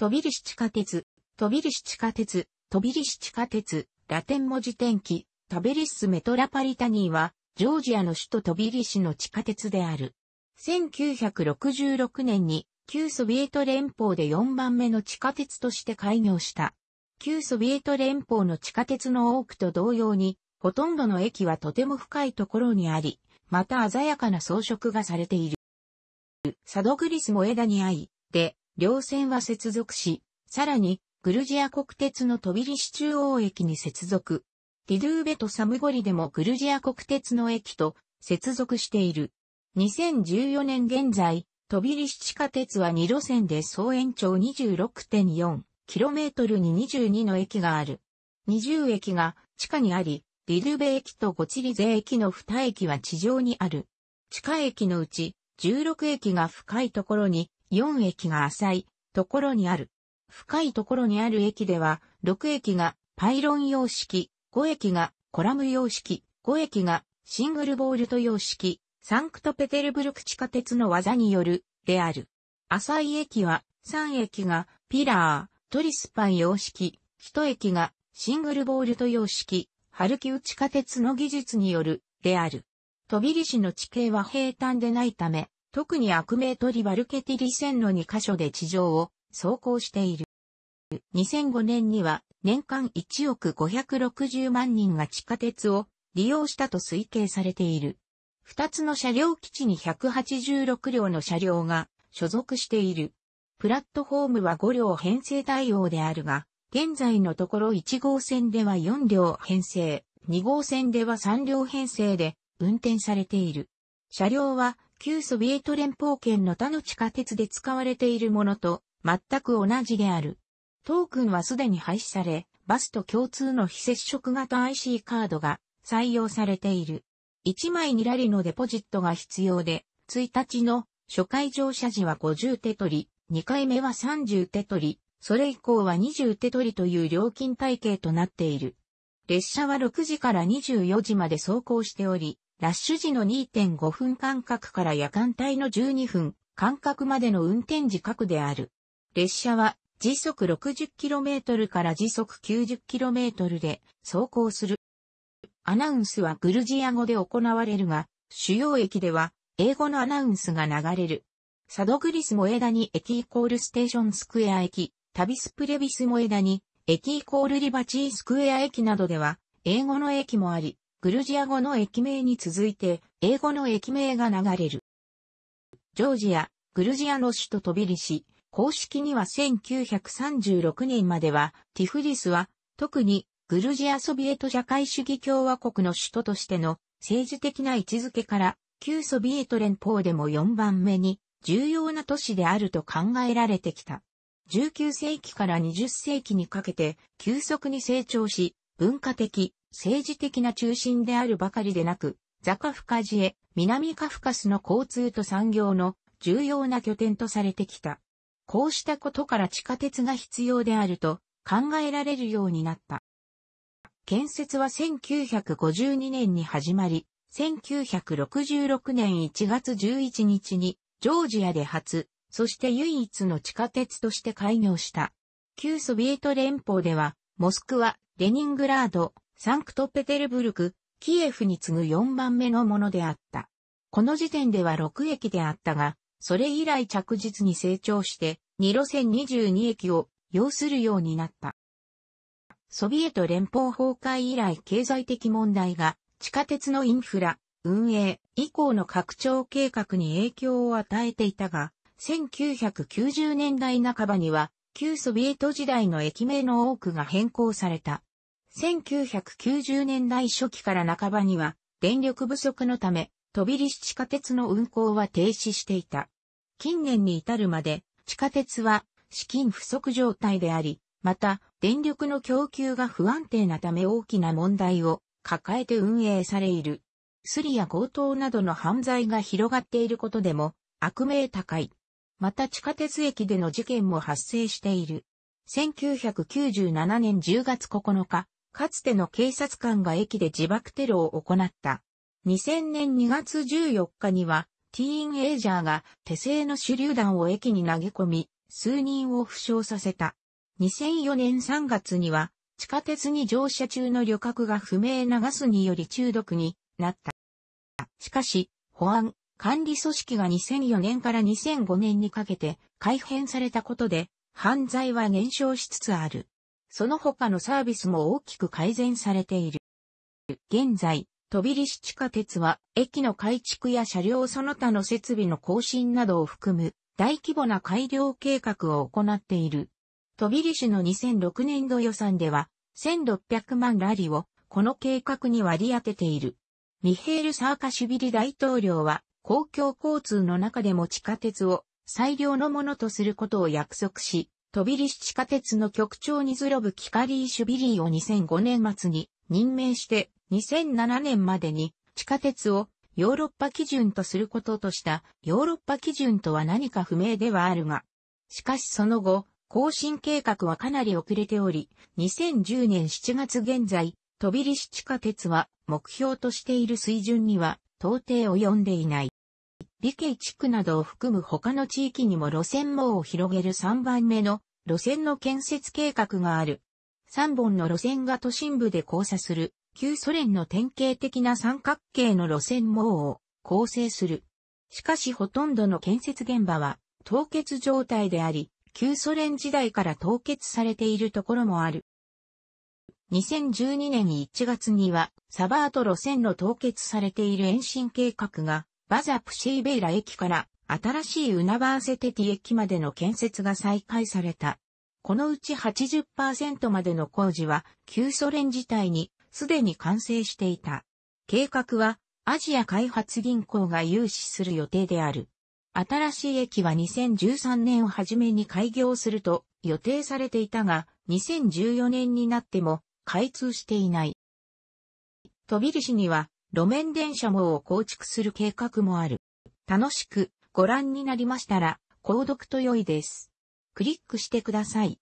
トビリシ地下鉄、トビリシ地下鉄、トビリシ地下鉄、ラテン文字天気、タベリッスメトラパリタニーは、ジョージアの首都トビリシの地下鉄である。1966年に、旧ソビエト連邦で4番目の地下鉄として開業した。旧ソビエト連邦の地下鉄の多くと同様に、ほとんどの駅はとても深いところにあり、また鮮やかな装飾がされている。サドグリスエダニアイ、で、両線は接続し、さらに、グルジア国鉄のトビリシ中央駅に接続。ティドゥーベとサムゴリでもグルジア国鉄の駅と接続している。2014年現在、トビリシ地下鉄は2路線で総延長 26.4km に22の駅がある。20駅が地下にあり、ディーベ駅とゴチリゼ駅の2駅は地上にある。地下駅のうち16駅が深いところに4駅が浅いところにある。深いところにある駅では、6駅がパイロン様式、5駅がコラム様式、5駅がシングルボールト様式、サンクトペテルブルク地下鉄の技による、である。浅い駅は、3駅がピラー、トリスパン様式、1駅がシングルボールト様式、ハルキウ地下鉄の技術による、である。飛びリ市の地形は平坦でないため、特に悪名取バルケティリ線の2カ所で地上を走行している。2005年には年間1億560万人が地下鉄を利用したと推計されている。2つの車両基地に186両の車両が所属している。プラットフォームは5両編成対応であるが、現在のところ1号線では4両編成、2号線では3両編成で運転されている。車両は旧ソビエト連邦圏の他の地下鉄で使われているものと全く同じである。トークンはすでに廃止され、バスと共通の非接触型 IC カードが採用されている。1枚にラリのデポジットが必要で、1日の初回乗車時は50手取り、2回目は30手取り、それ以降は20手取りという料金体系となっている。列車は6時から24時まで走行しており、ラッシュ時の2.5分間隔から夜間帯の12分間隔までの運転時刻である。列車は時速 60km から時速 90km で走行する。アナウンスはグルジア語で行われるが、主要駅では英語のアナウンスが流れる。サドグリスモエダニ駅イコールステーションスクエア駅、タビスプレビスモエダニ駅イコールリバチースクエア駅などでは英語の駅もあり、グルジア語の駅名に続いて、英語の駅名が流れる。ジョージア、グルジアの首都トビリシ、公式には1936年までは、ティフリスは、特に、グルジアソビエト社会主義共和国の首都としての政治的な位置づけから、旧ソビエト連邦でも4番目に重要な都市であると考えられてきた。19世紀から20世紀にかけて急速に成長し、文化的、政治的な中心であるばかりでなく、ザカフカジエ、南カフカスの交通と産業の重要な拠点とされてきた。こうしたことから地下鉄が必要であると考えられるようになった。建設は1952年に始まり、1966年1月11日にジョージアで初、そして唯一の地下鉄として開業した。旧ソビエト連邦では、モスクワ、レニングラード、サンクトペテルブルク、キエフに次ぐ4番目のものであった。この時点では6駅であったが、それ以来着実に成長して、2路線22駅を要するようになった。ソビエト連邦崩壊以来経済的問題が地下鉄のインフラ、運営以降の拡張計画に影響を与えていたが、1990年代半ばには旧ソビエト時代の駅名の多くが変更された。1990年代初期から半ばには、電力不足のため、飛び入地下鉄の運行は停止していた。近年に至るまで、地下鉄は資金不足状態であり、また、電力の供給が不安定なため大きな問題を抱えて運営されいる。スリや強盗などの犯罪が広がっていることでも、悪名高い。また地下鉄駅での事件も発生している。1997年10月9日、かつての警察官が駅で自爆テロを行った。2000年2月14日には、ティーンエイジャーが手製の手榴弾を駅に投げ込み、数人を負傷させた。2004年3月には、地下鉄に乗車中の旅客が不明なガスにより中毒になった。しかし、保安、管理組織が2004年から2005年にかけて改変されたことで、犯罪は減少しつつある。その他のサービスも大きく改善されている。現在、飛び石地下鉄は、駅の改築や車両その他の設備の更新などを含む、大規模な改良計画を行っている。飛び石の2006年度予算では、1600万ラリを、この計画に割り当てている。ミヘール・サーカシュビリ大統領は、公共交通の中でも地下鉄を最良のものとすることを約束し、トビリシ地下鉄の局長にズロブ・キカリーシュビリーを2005年末に任命して2007年までに地下鉄をヨーロッパ基準とすることとしたヨーロッパ基準とは何か不明ではあるが、しかしその後、更新計画はかなり遅れており、2010年7月現在、トビリシ地下鉄は目標としている水準には到底及んでいない。美形地区などを含む他の地域にも路線網を広げる3番目の路線の建設計画がある。3本の路線が都心部で交差する、旧ソ連の典型的な三角形の路線網を構成する。しかしほとんどの建設現場は凍結状態であり、旧ソ連時代から凍結されているところもある。2012年1月には、サバート路線の凍結されている延伸計画がバザ・プシーベイラ駅から新しいウナバーセテティ駅までの建設が再開された。このうち80%までの工事は旧ソ連自体にすでに完成していた。計画はアジア開発銀行が融資する予定である。新しい駅は2013年をはじめに開業すると予定されていたが、2014年になっても開通していない。飛び市には路面電車網を構築する計画もある。楽しくご覧になりましたら、購読と良いです。クリックしてください。